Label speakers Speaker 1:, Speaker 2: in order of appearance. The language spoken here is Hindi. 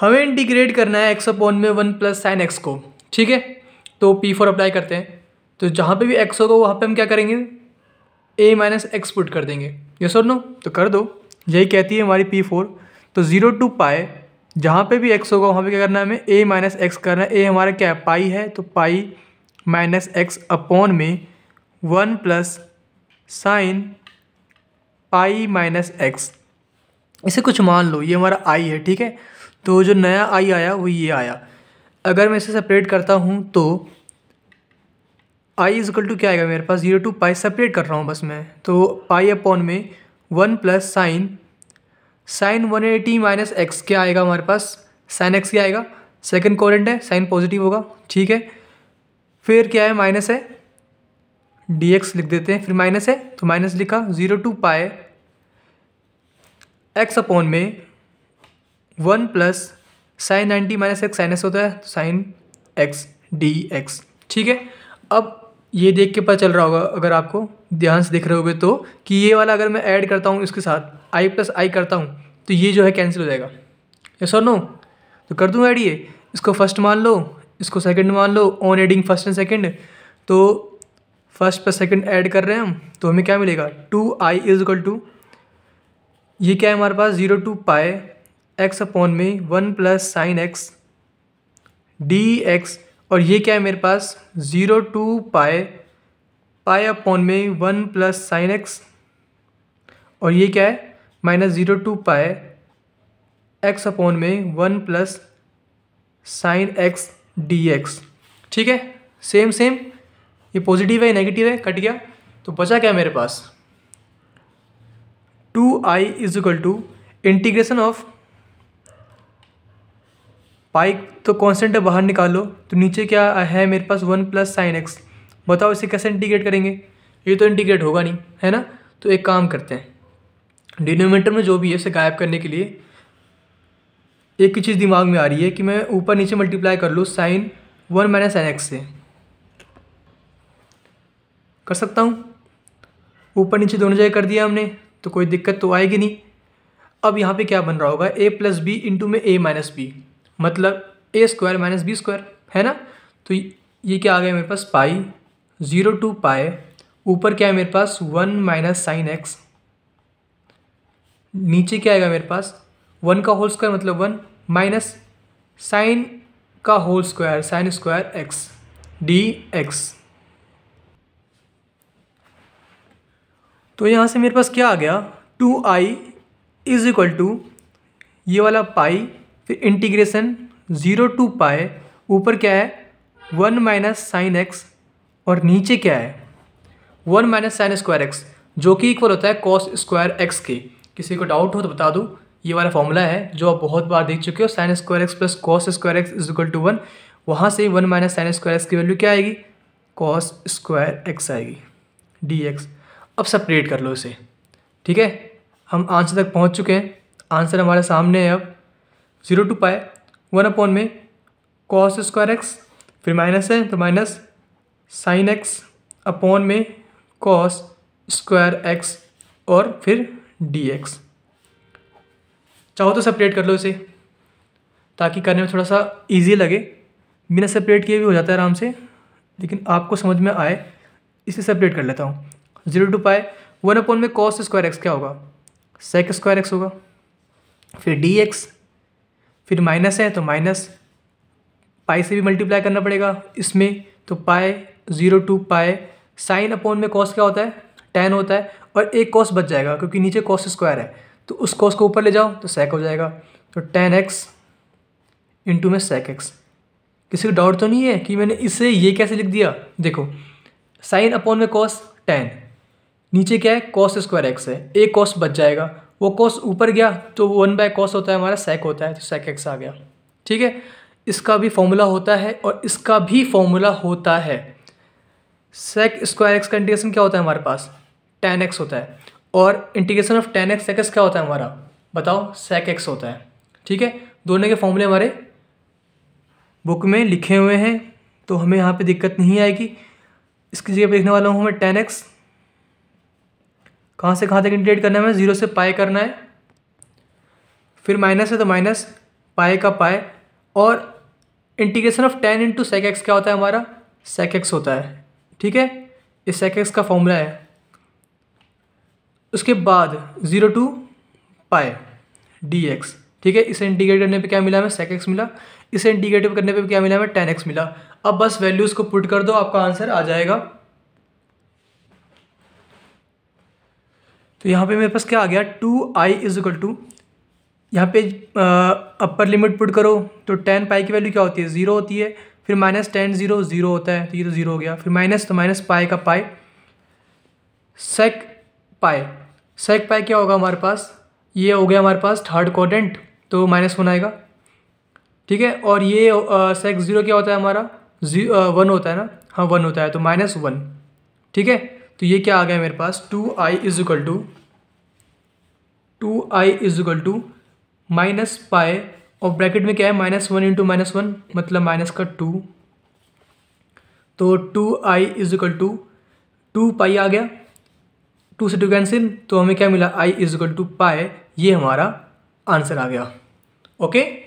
Speaker 1: हमें इंटीग्रेट करना है एक्स अपॉन में वन प्लस साइन एक्स को ठीक है तो पी फोर अप्लाई करते हैं तो जहाँ पे भी एक्स होगा वहाँ पे हम क्या करेंगे ए माइनस एक्स पुट कर देंगे ये सर नो तो कर दो यही कहती है हमारी पी फोर तो ज़ीरो टू पाए जहाँ पे भी एक्स होगा वहाँ पे क्या करना है हमें ए माइनस एक्स करना है ए हमारा क्या है पाई है तो पाई माइनस एक्स अपॉन में one plus sine pi minus X इसे कुछ मान लो ये हमारा आई है ठीक है तो जो नया आई आया वो ये आया अगर मैं इसे सेपरेट करता हूँ तो आई इजकल टू क्या आएगा मेरे पास जीरो टू पाई सेपरेट कर रहा हूँ बस मैं तो पाई अपॉन में one plus sine sine one eighty minus X क्या आएगा हमारे पास साइन एक्स क्या आएगा सेकेंड कॉरेंट है साइन पॉजिटिव होगा ठीक है फिर क्या है माइनस है डी एक्स लिख देते हैं फिर माइनस है तो माइनस लिखा zero to pi X upon में one plus sine ninety minus X sine X होता है तो साइन एक्स डी एक्स ठीक है अब ये देख के पता चल रहा होगा अगर आपको ध्यान से देख रहे होगे तो कि ये वाला अगर मैं ऐड करता हूँ इसके साथ आई प्लस आई करता हूँ तो ये जो है कैंसिल हो जाएगा ये सर नो तो कर दूँगा ऐड ये इसको फर्स्ट मान लो इसको सेकंड मान लो on adding first and second तो फर्स्ट पर सेकंड ऐड कर रहे हैं हम तो हमें क्या मिलेगा two I is equal to ये क्या है हमारे पास zero to pi X upon में one plus sine X D X और ये क्या है मेरे पास ज़ीरो टू पाए पाए अपॉन में वन प्लस साइन एक्स और ये क्या है minus zero to pi X upon में one plus sine X D X ठीक है सेम सेम ये पॉजिटिव है नेगेटिव है कट गया तो बचा क्या है मेरे पास two I is equal to integration of pi तो कॉन्स्टेंट है बाहर निकालो तो नीचे क्या है मेरे पास वन प्लस साइन एक्स बताओ इसे कैसे इंटीग्रेट करेंगे ये तो इंटीग्रेट होगा नहीं है ना तो एक काम करते हैं डिनोमीटर में जो भी है उसे गायब करने के लिए एक ही चीज़ दिमाग में आ रही है कि मैं ऊपर नीचे मल्टीप्लाई कर लूँ sine one minus sine X से कर सकता हूँ ऊपर नीचे दोनों जगह कर दिया हमने तो कोई दिक्कत तो आएगी नहीं अब यहाँ पे क्या बन रहा होगा ए प्लस बी इंटू में ए माइनस बी मतलब A square minus B square है ना तो ये क्या आ गया मेरे पास पाई ज़ीरो टू पाए ऊपर क्या है मेरे पास वन माइनस साइन एक्स नीचे क्या आएगा मेरे पास वन का होल स्क्वायर मतलब वन माइनस साइन का whole square sine square X D X तो यहाँ से मेरे पास क्या आ गया two I is equal to ये वाला पाई फिर इंटीग्रेशन ज़ीरो टू पाए ऊपर क्या है वन माइनस साइन एक्स और नीचे क्या है one minus sine square X जो कि इक्वल होता है कॉस स्क्वायर एक्स के किसी को डाउट हो तो बता दूँ ये वाला फॉर्मूला है जो आप बहुत बार देख चुके हो sine square X plus cos square X is equal to one वहाँ से one minus sine square X की वैल्यू क्या आएगी कॉस स्क्वायर एक्स आएगी डी एक्स अब सेपरेट कर लो इसे ठीक है हम आंसर तक पहुँच चुके हैं आंसर हमारे सामने है अब zero to pi one upon में कॉस स्क्वायर एक्स फिर माइनस है तो माइनस साइन एक्स अपॉन में कॉस स्क्वायर एक्स और फिर डी एक्स चाहो तो सेपरेट कर लो इसे ताकि करने में थोड़ा सा इजी लगे बिना सेपरेट किए भी हो जाता है आराम से लेकिन आपको समझ में आए इसे सेपरेट कर लेता हूँ zero to pi one upon में कॉस स्क्वायर एक्स क्या होगा सेक स्क्वायर एक्स होगा फिर डी एक्स फिर माइनस है तो माइनस पाई से भी मल्टीप्लाई करना पड़ेगा इसमें तो pi zero to pi sine upon में कॉस क्या होता है टेन होता है और एक कॉस बच जाएगा क्योंकि नीचे कॉस स्क्वायर है तो उस कॉस को ऊपर ले जाओ तो सेक हो जाएगा तो टेन एक्स इंटू में सेक एक्स किसी को डाउट तो नहीं है कि मैंने इसे ये कैसे लिख दिया देखो साइन अपॉन में कॉस टेन नीचे क्या है कॉस स्क्वायर एक्स है एक कॉस बच जाएगा वो कॉस ऊपर गया तो वन बाय कॉस होता है हमारा सेक होता है तो सेक एक्स आ गया ठीक है इसका भी फॉर्मूला होता है और इसका भी फॉर्मूला होता है सेक स्क्वायर एक्स का इंटीग्रेशन क्या होता है हमारे पास टेन एक्स होता है और integration of tan X sec X क्या होता है हमारा बताओ सेक एक्स होता है ठीक है दोनों के फॉर्मूले हमारे बुक में लिखे हुए हैं तो हमें यहाँ पे दिक्कत नहीं आएगी इसकी जगह पर लिखने वाला हूँ मैं टेन एक्स कहाँ से कहाँ तक इंटीग्रेट करना है हमें ज़ीरो से पाए करना है फिर माइनस है तो माइनस पाए का पाए और integration of tan into sec X क्या होता है हमारा सेक एक्स होता है ठीक है ये सेक एक्स का फॉर्मूला है उसके बाद zero to pi D X ठीक है इसे इंटीग्रेट करने पे क्या मिला हमें सेक एक्स मिला इसे इंटीग्रेटिव करने पे क्या मिला हमें टेन एक्स मिला अब बस वैल्यूज़ को पुट कर दो आपका आंसर आ जाएगा तो यहाँ पे मेरे पास क्या आ गया two I is equal to यहाँ पे अपर लिमिट पुट करो तो टेन पाई की वैल्यू क्या होती है ज़ीरो होती है फिर माइनस टेन ज़ीरो ज़ीरो होता है तो ये तो ज़ीरो हो गया फिर माइनस तो माइनस पाई का पाई सेक पाई सेक पाई क्या होगा हमारे पास ये हो गया हमारे पास थर्ड कॉर्डेंट तो माइनस वन आएगा ठीक है और ये सेक ज़ीरो क्या होता है हमारा जी वन होता है ना हाँ वन होता है तो माइनस वन ठीक है तो ये क्या आ गया मेरे पास two I is equal to two I is equal to minus pi और ब्रैकेट में क्या है minus one into minus one मतलब माइनस का टू तो two I is equal to two pi आ गया टू से टू कैंसिल तो हमें क्या मिला आई इज इक्वल टू पाए ये हमारा आंसर आ गया ओके